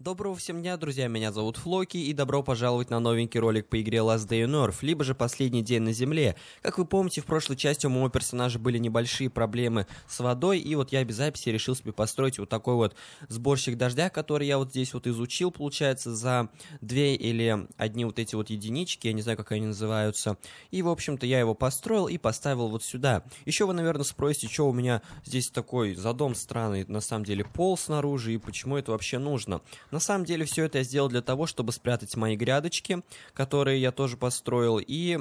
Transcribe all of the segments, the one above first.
Доброго всем дня, друзья, меня зовут Флоки, и добро пожаловать на новенький ролик по игре Last Day on Earth, либо же Последний день на Земле. Как вы помните, в прошлой части у моего персонажа были небольшие проблемы с водой, и вот я без записи решил себе построить вот такой вот сборщик дождя, который я вот здесь вот изучил, получается, за две или одни вот эти вот единички, я не знаю, как они называются. И, в общем-то, я его построил и поставил вот сюда. Еще вы, наверное, спросите, что у меня здесь такой задом странный, на самом деле, пол снаружи, и почему это вообще нужно. На самом деле все это я сделал для того, чтобы спрятать мои грядочки, которые я тоже построил, и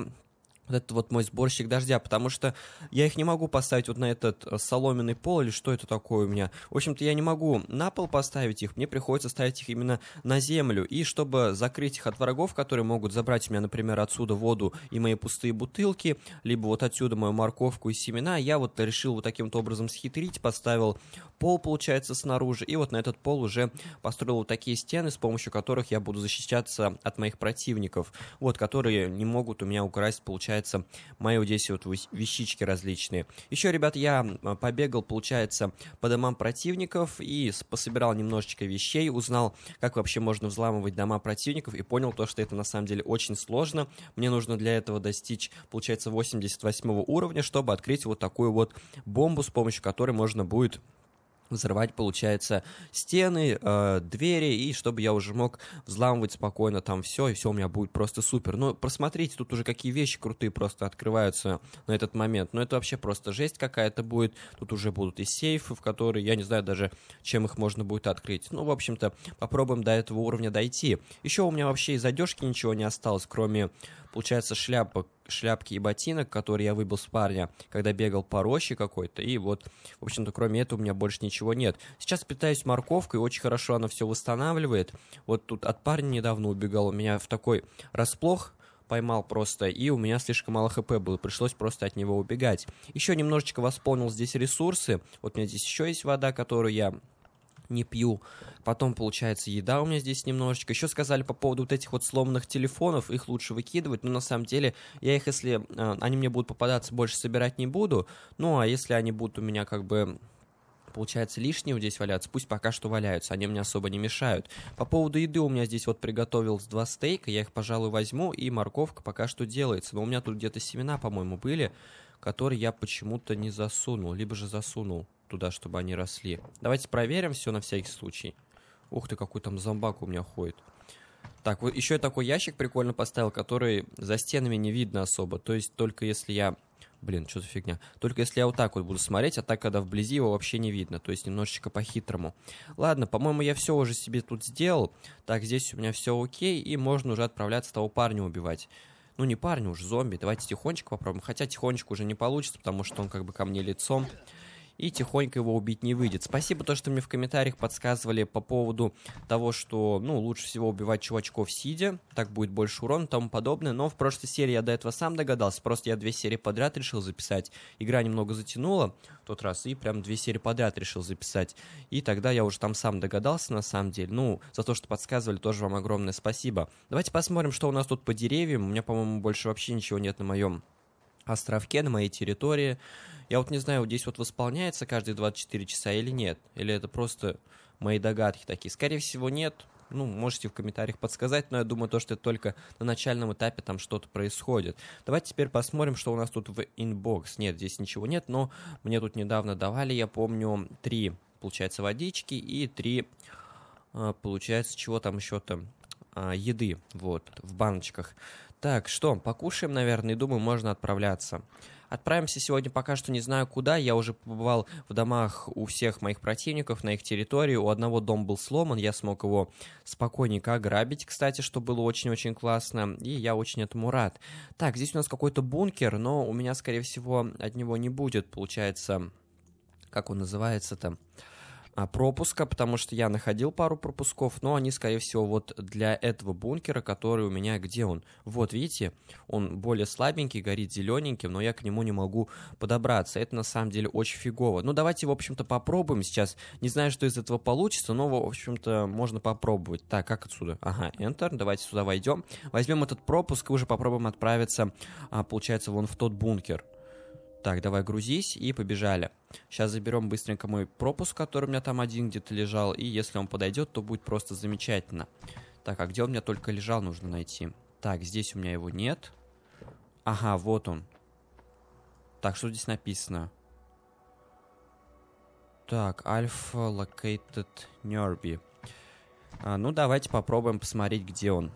вот этот вот мой сборщик дождя, потому что я их не могу поставить вот на этот э, соломенный пол или что это такое у меня. В общем-то, я не могу на пол поставить их, мне приходится ставить их именно на землю. И чтобы закрыть их от врагов, которые могут забрать у меня, например, отсюда воду и мои пустые бутылки, либо вот отсюда мою морковку и семена, я вот решил вот таким вот образом схитрить, поставил пол, получается, снаружи, и вот на этот пол уже построил вот такие стены, с помощью которых я буду защищаться от моих противников, вот, которые не могут у меня украсть, получается, получается, мои вот здесь вот вещички различные. Еще, ребят, я побегал, получается, по домам противников и пособирал немножечко вещей, узнал, как вообще можно взламывать дома противников и понял то, что это на самом деле очень сложно. Мне нужно для этого достичь, получается, 88 уровня, чтобы открыть вот такую вот бомбу, с помощью которой можно будет взрывать, получается, стены, э, двери, и чтобы я уже мог взламывать спокойно там все, и все у меня будет просто супер. Ну, посмотрите тут уже какие вещи крутые просто открываются на этот момент. Но ну, это вообще просто жесть какая-то будет. Тут уже будут и сейфы, в которые, я не знаю даже, чем их можно будет открыть. Ну, в общем-то, попробуем до этого уровня дойти. Еще у меня вообще из одежки ничего не осталось, кроме получается, шляпок, шляпки и ботинок, которые я выбил с парня, когда бегал по роще какой-то, и вот, в общем-то, кроме этого у меня больше ничего нет. Сейчас питаюсь морковкой, очень хорошо она все восстанавливает. Вот тут от парня недавно убегал, у меня в такой расплох поймал просто, и у меня слишком мало хп было, пришлось просто от него убегать. Еще немножечко восполнил здесь ресурсы, вот у меня здесь еще есть вода, которую я не пью. Потом, получается, еда у меня здесь немножечко. Еще сказали по поводу вот этих вот сломанных телефонов, их лучше выкидывать. Но на самом деле, я их, если э, они мне будут попадаться, больше собирать не буду. Ну, а если они будут у меня как бы получается, лишние вот здесь валяются, пусть пока что валяются, они мне особо не мешают. По поводу еды у меня здесь вот приготовилось два стейка, я их, пожалуй, возьму, и морковка пока что делается. Но у меня тут где-то семена, по-моему, были, которые я почему-то не засунул, либо же засунул туда, чтобы они росли. Давайте проверим все на всякий случай. Ух ты, какой там зомбак у меня ходит. Так, вот еще я такой ящик прикольно поставил, который за стенами не видно особо. То есть только если я... Блин, что за фигня? Только если я вот так вот буду смотреть, а так, когда вблизи его вообще не видно. То есть немножечко по-хитрому. Ладно, по-моему, я все уже себе тут сделал. Так, здесь у меня все окей, и можно уже отправляться того парня убивать. Ну, не парня, уж зомби. Давайте тихонечко попробуем. Хотя тихонечко уже не получится, потому что он как бы ко мне лицом и тихонько его убить не выйдет. Спасибо то, что мне в комментариях подсказывали по поводу того, что, ну, лучше всего убивать чувачков сидя, так будет больше урона и тому подобное, но в прошлой серии я до этого сам догадался, просто я две серии подряд решил записать, игра немного затянула в тот раз, и прям две серии подряд решил записать, и тогда я уже там сам догадался на самом деле, ну, за то, что подсказывали, тоже вам огромное спасибо. Давайте посмотрим, что у нас тут по деревьям, у меня, по-моему, больше вообще ничего нет на моем островке, на моей территории. Я вот не знаю, здесь вот восполняется каждые 24 часа или нет, или это просто мои догадки такие. Скорее всего, нет. Ну, можете в комментариях подсказать, но я думаю, то, что это только на начальном этапе там что-то происходит. Давайте теперь посмотрим, что у нас тут в инбокс. Нет, здесь ничего нет, но мне тут недавно давали, я помню, три, получается, водички и три, а, получается, чего там еще-то, а, еды, вот, в баночках. Так, что, покушаем, наверное, и думаю, можно отправляться. Отправимся сегодня пока что не знаю куда. Я уже побывал в домах у всех моих противников на их территории. У одного дом был сломан, я смог его спокойненько ограбить, кстати, что было очень-очень классно. И я очень этому рад. Так, здесь у нас какой-то бункер, но у меня, скорее всего, от него не будет, получается, как он называется-то? А, пропуска, потому что я находил пару пропусков, но они, скорее всего, вот для этого бункера, который у меня, где он? Вот, видите, он более слабенький, горит зелененьким, но я к нему не могу подобраться. Это, на самом деле, очень фигово. Ну, давайте, в общем-то, попробуем сейчас. Не знаю, что из этого получится, но, в общем-то, можно попробовать. Так, как отсюда? Ага, Enter, давайте сюда войдем. Возьмем этот пропуск и уже попробуем отправиться, а, получается, вон в тот бункер. Так, давай грузись и побежали. Сейчас заберем быстренько мой пропуск, который у меня там один где-то лежал, и если он подойдет, то будет просто замечательно. Так, а где он у меня только лежал, нужно найти. Так, здесь у меня его нет. Ага, вот он. Так, что здесь написано? Так, Alpha Located Nerby. А, ну, давайте попробуем посмотреть, где он.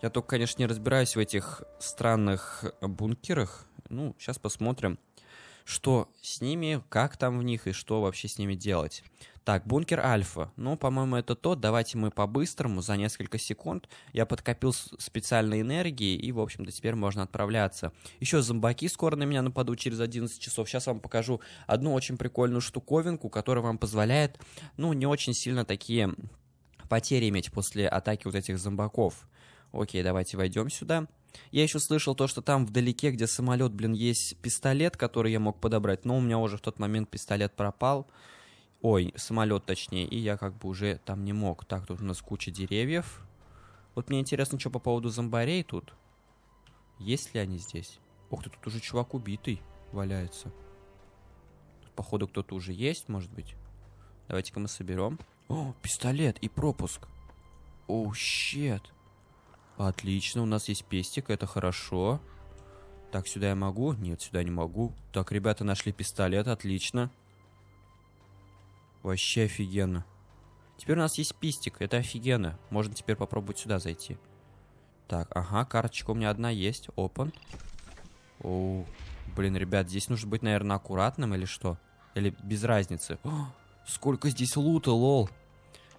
Я только, конечно, не разбираюсь в этих странных бункерах. Ну, сейчас посмотрим что с ними, как там в них и что вообще с ними делать. Так, бункер Альфа. Ну, по-моему, это тот. Давайте мы по-быстрому, за несколько секунд. Я подкопил специальной энергии, и, в общем-то, теперь можно отправляться. Еще зомбаки скоро на меня нападут через 11 часов. Сейчас вам покажу одну очень прикольную штуковинку, которая вам позволяет, ну, не очень сильно такие потери иметь после атаки вот этих зомбаков. Окей, давайте войдем сюда. Я еще слышал то, что там вдалеке, где самолет, блин, есть пистолет, который я мог подобрать, но у меня уже в тот момент пистолет пропал. Ой, самолет точнее, и я как бы уже там не мог. Так, тут у нас куча деревьев. Вот мне интересно, что по поводу зомбарей тут. Есть ли они здесь? Ох ты, тут уже чувак убитый валяется. Тут, походу, кто-то уже есть, может быть. Давайте-ка мы соберем. О, пистолет и пропуск. О, oh, щет. Отлично, у нас есть пестик, это хорошо. Так, сюда я могу? Нет, сюда не могу. Так, ребята нашли пистолет, отлично. Вообще офигенно. Теперь у нас есть пистик, это офигенно. Можно теперь попробовать сюда зайти. Так, ага, карточка у меня одна есть. Опан. Оу. Блин, ребят, здесь нужно быть, наверное, аккуратным или что? Или без разницы? О, сколько здесь лута, лол.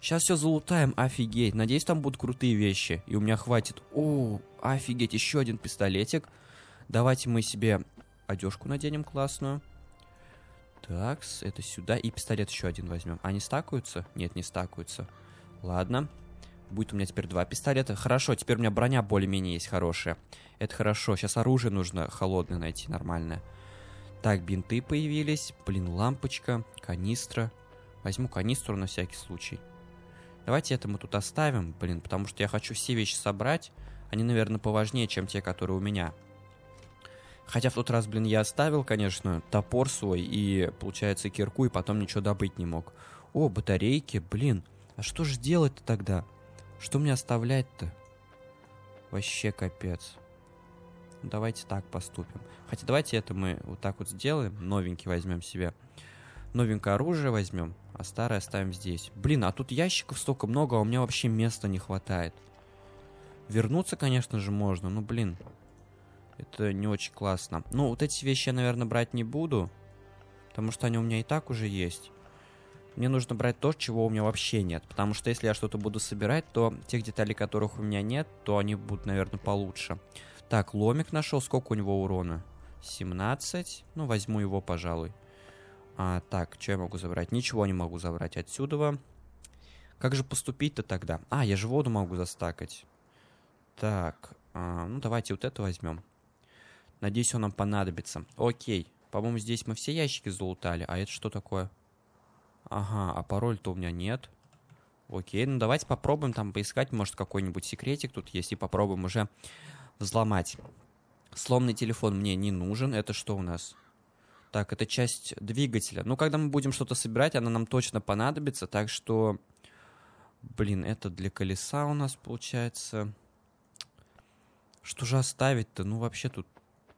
Сейчас все залутаем, офигеть. Надеюсь, там будут крутые вещи. И у меня хватит. О, офигеть, еще один пистолетик. Давайте мы себе одежку наденем классную. Так, это сюда. И пистолет еще один возьмем. Они стакаются? Нет, не стакаются. Ладно. Будет у меня теперь два пистолета. Хорошо, теперь у меня броня более-менее есть хорошая. Это хорошо. Сейчас оружие нужно холодное найти, нормальное. Так, бинты появились. Блин, лампочка, канистра. Возьму канистру на всякий случай. Давайте это мы тут оставим, блин, потому что я хочу все вещи собрать. Они, наверное, поважнее, чем те, которые у меня. Хотя в тот раз, блин, я оставил, конечно, топор свой и, получается, кирку, и потом ничего добыть не мог. О, батарейки, блин. А что же делать-то тогда? Что мне оставлять-то? Вообще капец. Давайте так поступим. Хотя давайте это мы вот так вот сделаем. Новенький возьмем себе новенькое оружие возьмем, а старое оставим здесь. Блин, а тут ящиков столько много, а у меня вообще места не хватает. Вернуться, конечно же, можно, но, блин, это не очень классно. Ну, вот эти вещи я, наверное, брать не буду, потому что они у меня и так уже есть. Мне нужно брать то, чего у меня вообще нет, потому что если я что-то буду собирать, то тех деталей, которых у меня нет, то они будут, наверное, получше. Так, ломик нашел, сколько у него урона? 17, ну возьму его, пожалуй. А, так, что я могу забрать? Ничего не могу забрать отсюда. Как же поступить-то тогда? А, я же воду могу застакать. Так, а, ну давайте вот это возьмем. Надеюсь, он нам понадобится. Окей. По-моему, здесь мы все ящики залутали. А это что такое? Ага, а пароль-то у меня нет. Окей, ну давайте попробуем там поискать. Может, какой-нибудь секретик тут есть. И попробуем уже взломать. Сломный телефон мне не нужен. Это что у нас? так, это часть двигателя. Ну, когда мы будем что-то собирать, она нам точно понадобится, так что, блин, это для колеса у нас получается. Что же оставить-то? Ну, вообще тут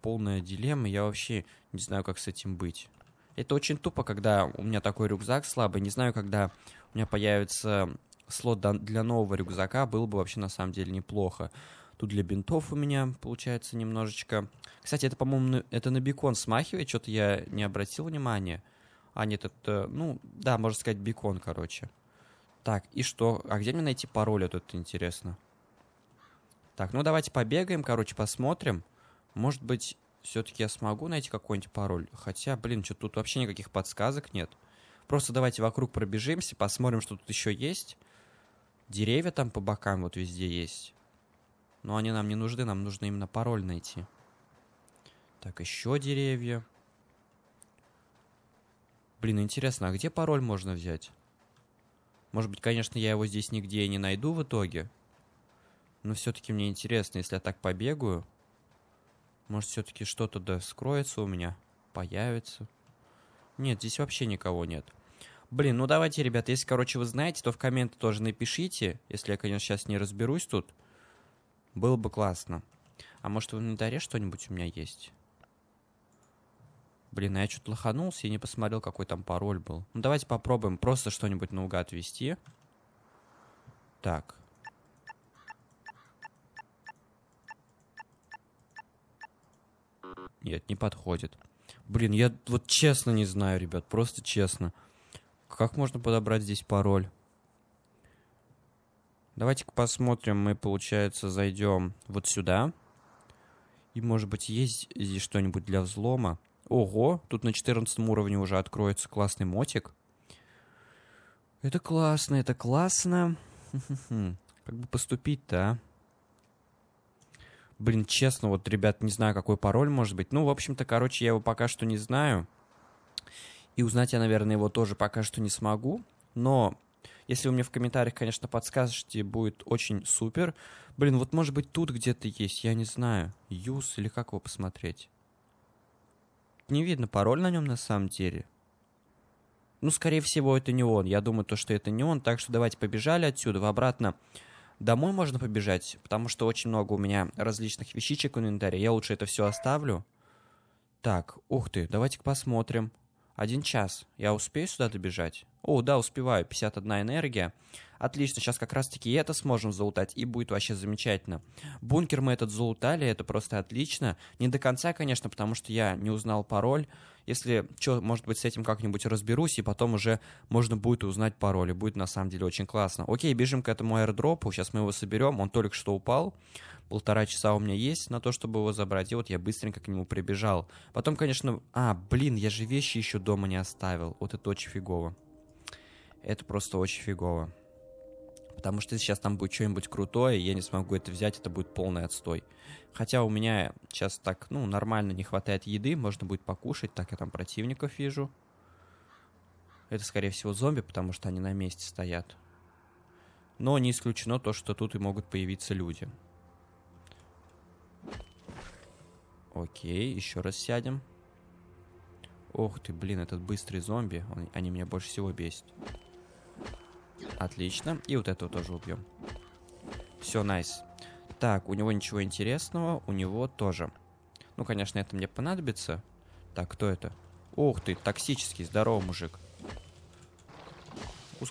полная дилемма, я вообще не знаю, как с этим быть. Это очень тупо, когда у меня такой рюкзак слабый, не знаю, когда у меня появится слот для нового рюкзака, было бы вообще на самом деле неплохо. Тут для бинтов у меня получается немножечко. Кстати, это, по-моему, это на бекон смахивает, что-то я не обратил внимания. А нет, это, ну, да, можно сказать, бекон, короче. Так, и что? А где мне найти пароль тут интересно? Так, ну давайте побегаем, короче, посмотрим. Может быть, все-таки я смогу найти какой-нибудь пароль. Хотя, блин, что тут вообще никаких подсказок нет. Просто давайте вокруг пробежимся, посмотрим, что тут еще есть. Деревья там по бокам вот везде есть. Но они нам не нужны, нам нужно именно пароль найти. Так, еще деревья. Блин, интересно, а где пароль можно взять? Может быть, конечно, я его здесь нигде и не найду в итоге. Но все-таки мне интересно, если я так побегаю. Может, все-таки что-то да скроется у меня, появится. Нет, здесь вообще никого нет. Блин, ну давайте, ребят, если, короче, вы знаете, то в комменты тоже напишите, если я, конечно, сейчас не разберусь тут. Было бы классно. А может, в инвентаре что-нибудь у меня есть? Блин, а я что-то лоханулся и не посмотрел, какой там пароль был. Ну, давайте попробуем просто что-нибудь наугад ввести. Так. Нет, не подходит. Блин, я вот честно не знаю, ребят, просто честно. Как можно подобрать здесь пароль? Давайте-ка посмотрим, мы, получается, зайдем вот сюда. И, может быть, есть здесь что-нибудь для взлома. Ого, тут на 14 уровне уже откроется классный мотик. Это классно, это классно. Как бы поступить-то, а? Блин, честно, вот, ребят, не знаю, какой пароль может быть. Ну, в общем-то, короче, я его пока что не знаю. И узнать я, наверное, его тоже пока что не смогу. Но если вы мне в комментариях, конечно, подскажете, будет очень супер. Блин, вот может быть тут где-то есть, я не знаю. Юз или как его посмотреть? Не видно пароль на нем на самом деле. Ну, скорее всего, это не он. Я думаю, то, что это не он. Так что давайте побежали отсюда, обратно. Домой можно побежать, потому что очень много у меня различных вещичек в инвентаре. Я лучше это все оставлю. Так, ух ты, давайте-ка посмотрим. Один час. Я успею сюда добежать? О, да, успеваю. 51 энергия. Отлично, сейчас как раз-таки и это сможем залутать, и будет вообще замечательно. Бункер мы этот залутали, это просто отлично. Не до конца, конечно, потому что я не узнал пароль. Если что, может быть, с этим как-нибудь разберусь, и потом уже можно будет узнать пароль, и Будет на самом деле очень классно. Окей, бежим к этому аирдропу. Сейчас мы его соберем. Он только что упал. Полтора часа у меня есть на то, чтобы его забрать. И вот я быстренько к нему прибежал. Потом, конечно... А, блин, я же вещи еще дома не оставил. Вот это очень фигово. Это просто очень фигово потому что сейчас там будет что-нибудь крутое, я не смогу это взять, это будет полный отстой. Хотя у меня сейчас так, ну, нормально не хватает еды, можно будет покушать, так я там противников вижу. Это, скорее всего, зомби, потому что они на месте стоят. Но не исключено то, что тут и могут появиться люди. Окей, еще раз сядем. Ох ты, блин, этот быстрый зомби, он, они меня больше всего бесят. Отлично. И вот этого тоже убьем. Все, найс. Так, у него ничего интересного, у него тоже. Ну, конечно, это мне понадобится. Так, кто это? Ух ты, токсический, здорово, мужик.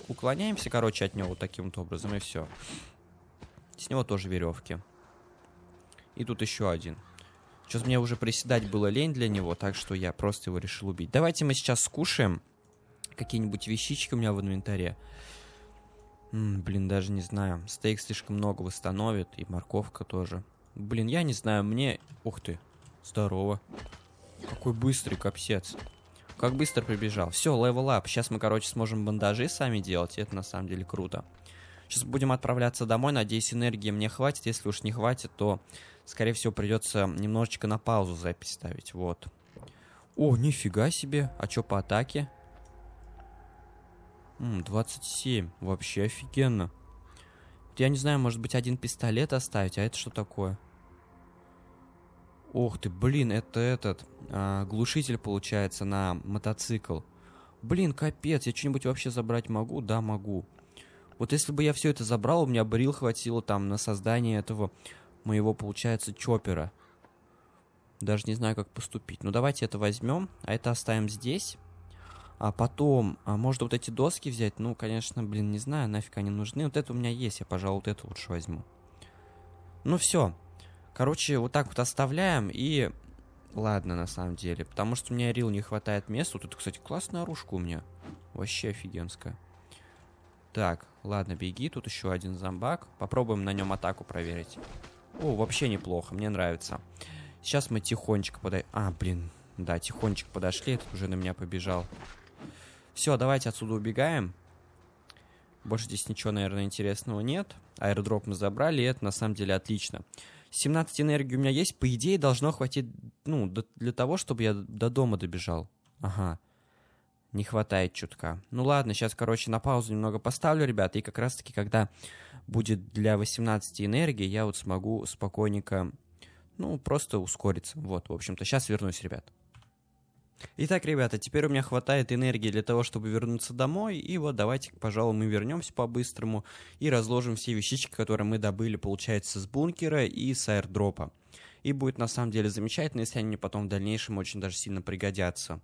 Уклоняемся, короче, от него вот таким вот образом, и все. С него тоже веревки. И тут еще один. Сейчас мне уже приседать было лень для него, так что я просто его решил убить. Давайте мы сейчас скушаем какие-нибудь вещички у меня в инвентаре. М-м, блин, даже не знаю. Стейк слишком много восстановит, и морковка тоже. Блин, я не знаю, мне... Ух ты, здорово. Какой быстрый капсец. Как быстро прибежал. Все, левел ап. Сейчас мы, короче, сможем бандажи сами делать. Это на самом деле круто. Сейчас будем отправляться домой. Надеюсь, энергии мне хватит. Если уж не хватит, то, скорее всего, придется немножечко на паузу запись ставить. Вот. О, нифига себе. А что по атаке? 27. Вообще офигенно. Я не знаю, может быть, один пистолет оставить, а это что такое? Ох ты, блин, это этот а, глушитель получается на мотоцикл. Блин, капец, я что-нибудь вообще забрать могу? Да, могу. Вот если бы я все это забрал, у меня брил хватило там на создание этого моего, получается, чоппера. Даже не знаю, как поступить. Ну, давайте это возьмем, а это оставим здесь. А потом, а может вот эти доски взять? Ну, конечно, блин, не знаю, нафиг они нужны. Вот это у меня есть, я, пожалуй, вот это лучше возьму. Ну все. Короче, вот так вот оставляем и... Ладно, на самом деле, потому что у меня рил не хватает места. Тут, кстати, классная оружка у меня. Вообще офигенская. Так, ладно, беги. Тут еще один зомбак. Попробуем на нем атаку проверить. О, вообще неплохо, мне нравится. Сейчас мы тихонечко подойдем. А, блин, да, тихонечко подошли. Этот уже на меня побежал. Все, давайте отсюда убегаем. Больше здесь ничего, наверное, интересного нет. Аэродроп мы забрали, и это на самом деле отлично. 17 энергии у меня есть. По идее, должно хватить, ну, для того, чтобы я до дома добежал. Ага. Не хватает чутка. Ну ладно, сейчас, короче, на паузу немного поставлю, ребята. И как раз-таки, когда будет для 18 энергии, я вот смогу спокойненько, ну, просто ускориться. Вот, в общем-то, сейчас вернусь, ребят. Итак, ребята, теперь у меня хватает энергии для того, чтобы вернуться домой. И вот давайте, пожалуй, мы вернемся по-быстрому и разложим все вещички, которые мы добыли, получается, с бункера и с аирдропа. И будет на самом деле замечательно, если они потом в дальнейшем очень даже сильно пригодятся.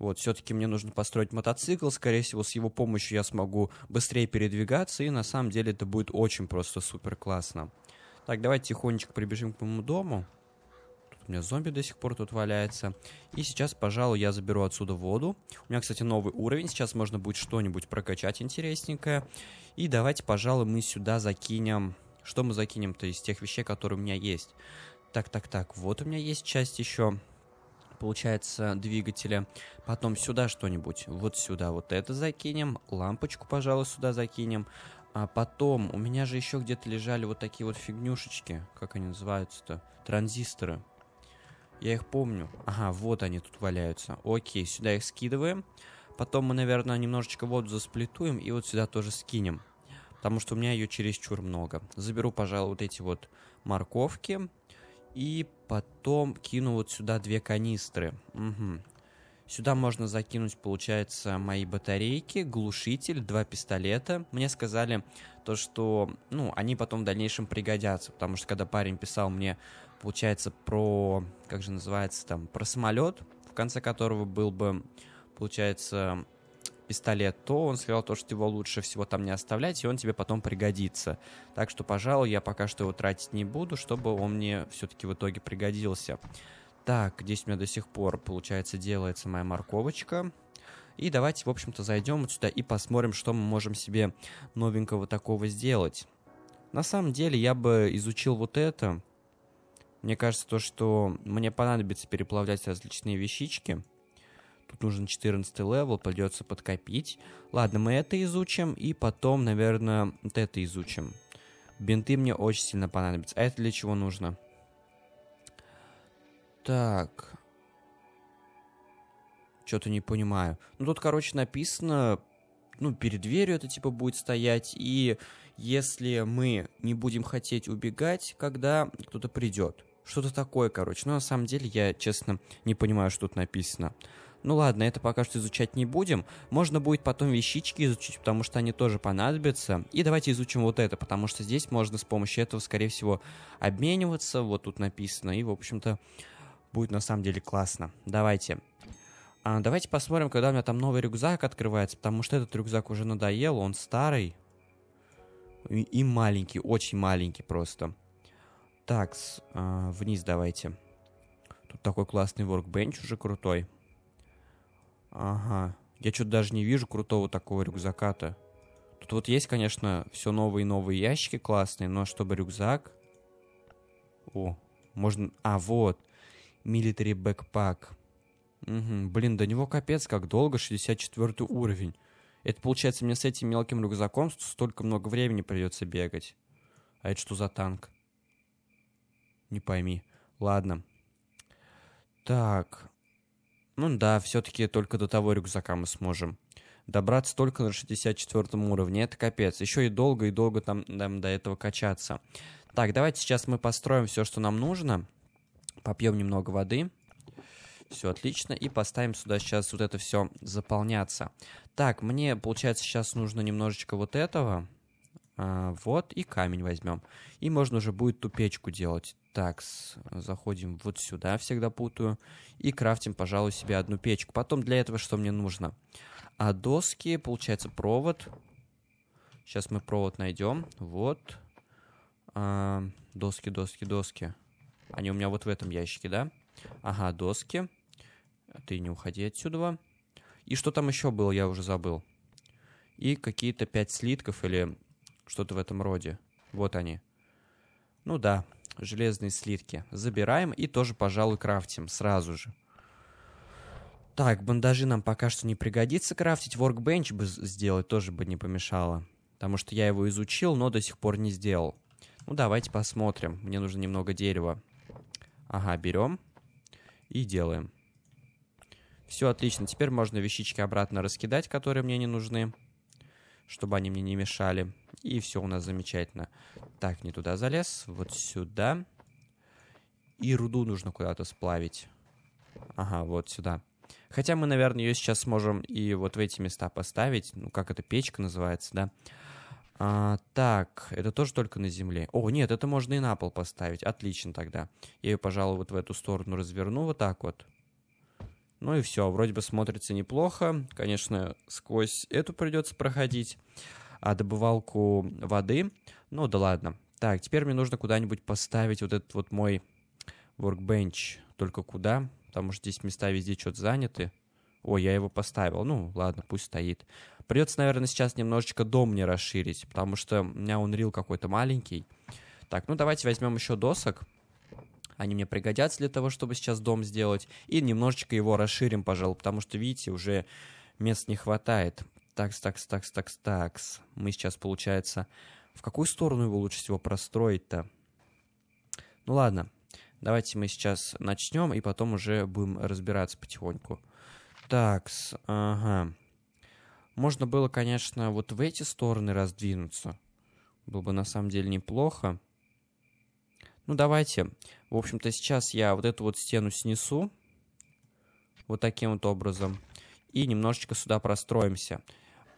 Вот, все-таки мне нужно построить мотоцикл, скорее всего, с его помощью я смогу быстрее передвигаться, и на самом деле это будет очень просто супер классно. Так, давайте тихонечко прибежим к моему дому у меня зомби до сих пор тут валяется. И сейчас, пожалуй, я заберу отсюда воду. У меня, кстати, новый уровень, сейчас можно будет что-нибудь прокачать интересненькое. И давайте, пожалуй, мы сюда закинем... Что мы закинем-то из тех вещей, которые у меня есть? Так, так, так, вот у меня есть часть еще получается, двигателя. Потом сюда что-нибудь. Вот сюда вот это закинем. Лампочку, пожалуй, сюда закинем. А потом, у меня же еще где-то лежали вот такие вот фигнюшечки. Как они называются-то? Транзисторы. Я их помню. Ага, вот они тут валяются. Окей, сюда их скидываем. Потом мы, наверное, немножечко воду засплетуем и вот сюда тоже скинем. Потому что у меня ее чересчур много. Заберу, пожалуй, вот эти вот морковки. И потом кину вот сюда две канистры. Угу. Сюда можно закинуть, получается, мои батарейки, глушитель, два пистолета. Мне сказали то, что, ну, они потом в дальнейшем пригодятся, потому что когда парень писал мне получается, про, как же называется там, про самолет, в конце которого был бы, получается, пистолет, то он сказал то, что его лучше всего там не оставлять, и он тебе потом пригодится. Так что, пожалуй, я пока что его тратить не буду, чтобы он мне все-таки в итоге пригодился. Так, здесь у меня до сих пор, получается, делается моя морковочка. И давайте, в общем-то, зайдем вот сюда и посмотрим, что мы можем себе новенького такого сделать. На самом деле я бы изучил вот это, мне кажется, то, что мне понадобится переплавлять различные вещички. Тут нужен 14 левел, придется подкопить. Ладно, мы это изучим, и потом, наверное, вот это изучим. Бинты мне очень сильно понадобятся. А это для чего нужно? Так. Что-то не понимаю. Ну, тут, короче, написано ну, перед дверью это типа будет стоять, и если мы не будем хотеть убегать, когда кто-то придет. Что-то такое, короче. Но на самом деле я, честно, не понимаю, что тут написано. Ну ладно, это пока что изучать не будем. Можно будет потом вещички изучить, потому что они тоже понадобятся. И давайте изучим вот это, потому что здесь можно с помощью этого, скорее всего, обмениваться. Вот тут написано. И, в общем-то, будет на самом деле классно. Давайте. А, давайте посмотрим, когда у меня там новый рюкзак открывается, потому что этот рюкзак уже надоел, он старый. И, и маленький, очень маленький просто. Так, с, а, вниз давайте. Тут такой классный workbench уже крутой. Ага. Я что-то даже не вижу крутого такого рюкзака-то. Тут вот есть, конечно, все новые и новые ящики классные, но чтобы рюкзак... О, можно... А, вот. Military backpack. Угу, блин, до него капец, как долго, 64 уровень. Это получается мне с этим мелким рюкзаком столько много времени придется бегать. А это что за танк? Не пойми. Ладно. Так. Ну да, все-таки только до того рюкзака мы сможем. Добраться только на 64 уровне, это капец. Еще и долго и долго там, там до этого качаться. Так, давайте сейчас мы построим все, что нам нужно. Попьем немного воды. Все отлично. И поставим сюда сейчас вот это все заполняться. Так, мне, получается, сейчас нужно немножечко вот этого. А, вот, и камень возьмем. И можно уже будет ту печку делать. Так, заходим вот сюда, всегда путаю. И крафтим, пожалуй, себе одну печку. Потом для этого что мне нужно? А доски, получается, провод. Сейчас мы провод найдем. Вот. А, доски, доски, доски. Они у меня вот в этом ящике, да? Ага, доски. Ты не уходи отсюда. И что там еще было, я уже забыл. И какие-то пять слитков или что-то в этом роде. Вот они. Ну да, железные слитки. Забираем и тоже, пожалуй, крафтим сразу же. Так, бандажи нам пока что не пригодится крафтить. Workbench бы сделать тоже бы не помешало. Потому что я его изучил, но до сих пор не сделал. Ну, давайте посмотрим. Мне нужно немного дерева. Ага, берем и делаем. Все отлично. Теперь можно вещички обратно раскидать, которые мне не нужны, чтобы они мне не мешали. И все у нас замечательно. Так, не туда залез. Вот сюда. И руду нужно куда-то сплавить. Ага, вот сюда. Хотя мы, наверное, ее сейчас сможем и вот в эти места поставить. Ну, как это, печка называется, да? А, так, это тоже только на земле. О, нет, это можно и на пол поставить. Отлично тогда. Я ее, пожалуй, вот в эту сторону разверну вот так вот. Ну и все, вроде бы смотрится неплохо. Конечно, сквозь эту придется проходить, а добывалку воды. Ну да ладно. Так, теперь мне нужно куда-нибудь поставить вот этот вот мой workbench. Только куда? Потому что здесь места везде что-то заняты. Ой, я его поставил. Ну, ладно, пусть стоит. Придется, наверное, сейчас немножечко дом не расширить, потому что у меня он рил какой-то маленький. Так, ну давайте возьмем еще досок они мне пригодятся для того, чтобы сейчас дом сделать, и немножечко его расширим, пожалуй, потому что, видите, уже мест не хватает. Такс, такс, такс, такс, такс. Мы сейчас, получается, в какую сторону его лучше всего простроить-то? Ну ладно, давайте мы сейчас начнем, и потом уже будем разбираться потихоньку. Такс, ага. Можно было, конечно, вот в эти стороны раздвинуться. Было бы на самом деле неплохо. Ну, давайте. В общем-то, сейчас я вот эту вот стену снесу. Вот таким вот образом. И немножечко сюда простроимся.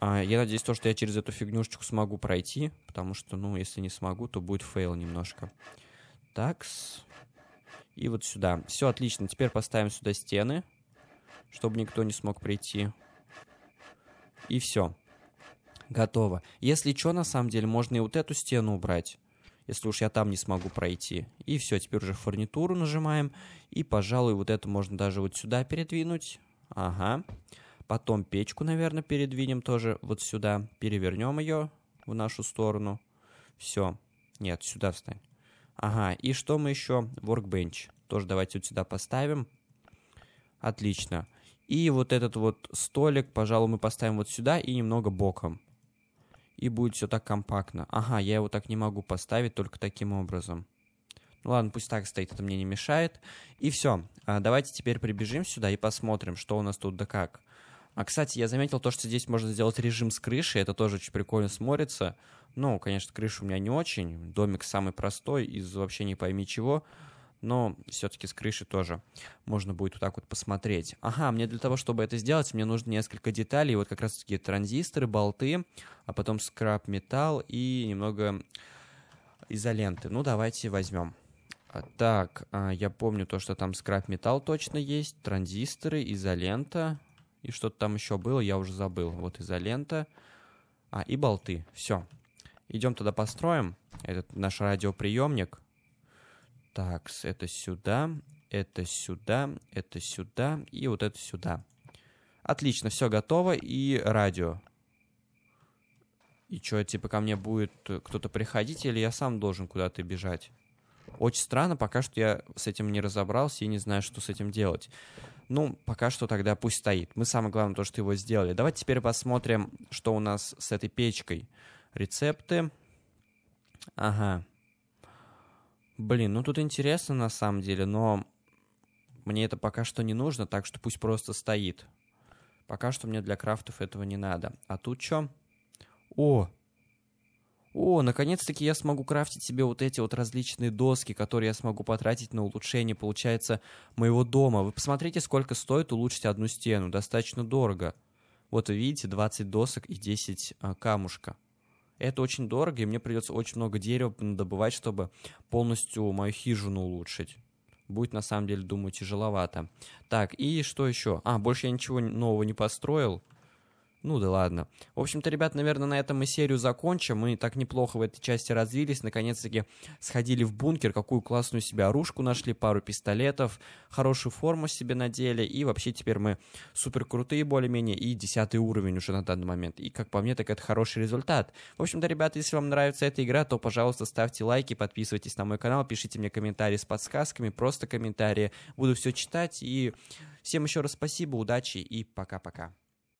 А, я надеюсь, то, что я через эту фигнюшечку смогу пройти, потому что, ну, если не смогу, то будет фейл немножко. Такс. И вот сюда. Все отлично. Теперь поставим сюда стены, чтобы никто не смог прийти. И все. Готово. Если что, на самом деле, можно и вот эту стену убрать если уж я там не смогу пройти. И все, теперь уже фурнитуру нажимаем. И, пожалуй, вот это можно даже вот сюда передвинуть. Ага. Потом печку, наверное, передвинем тоже вот сюда. Перевернем ее в нашу сторону. Все. Нет, сюда встань. Ага, и что мы еще? Workbench. Тоже давайте вот сюда поставим. Отлично. И вот этот вот столик, пожалуй, мы поставим вот сюда и немного боком и будет все так компактно. Ага, я его так не могу поставить, только таким образом. Ну ладно, пусть так стоит, это мне не мешает. И все. А, давайте теперь прибежим сюда и посмотрим, что у нас тут да как. А, кстати, я заметил то, что здесь можно сделать режим с крыши, это тоже очень прикольно смотрится. Ну, конечно, крыша у меня не очень, домик самый простой из вообще не пойми чего но все-таки с крыши тоже можно будет вот так вот посмотреть. Ага, мне для того, чтобы это сделать, мне нужно несколько деталей, вот как раз-таки транзисторы, болты, а потом скраб-металл и немного изоленты. Ну, давайте возьмем. А, так, а, я помню то, что там скраб-металл точно есть, транзисторы, изолента, и что-то там еще было, я уже забыл. Вот изолента, а, и болты, все. Идем туда построим этот наш радиоприемник. Так, это сюда, это сюда, это сюда и вот это сюда. Отлично, все готово. И радио. И что, типа ко мне будет кто-то приходить или я сам должен куда-то бежать? Очень странно, пока что я с этим не разобрался и не знаю, что с этим делать. Ну, пока что тогда пусть стоит. Мы самое главное то, что его сделали. Давайте теперь посмотрим, что у нас с этой печкой. Рецепты. Ага. Блин, ну тут интересно на самом деле, но мне это пока что не нужно, так что пусть просто стоит. Пока что мне для крафтов этого не надо. А тут что? О! О, наконец-таки я смогу крафтить себе вот эти вот различные доски, которые я смогу потратить на улучшение, получается, моего дома. Вы посмотрите, сколько стоит улучшить одну стену. Достаточно дорого. Вот вы видите, 20 досок и 10 а, камушка это очень дорого, и мне придется очень много дерева добывать, чтобы полностью мою хижину улучшить будет на самом деле, думаю, тяжеловато. Так, и что еще? А, больше я ничего нового не построил. Ну да ладно. В общем-то, ребят, наверное, на этом мы серию закончим. Мы так неплохо в этой части развились. Наконец-таки сходили в бункер, какую классную себе оружку нашли, пару пистолетов, хорошую форму себе надели. И вообще теперь мы супер крутые более-менее и десятый уровень уже на данный момент. И как по мне, так это хороший результат. В общем-то, ребята, если вам нравится эта игра, то, пожалуйста, ставьте лайки, подписывайтесь на мой канал, пишите мне комментарии с подсказками, просто комментарии. Буду все читать. И всем еще раз спасибо, удачи и пока-пока.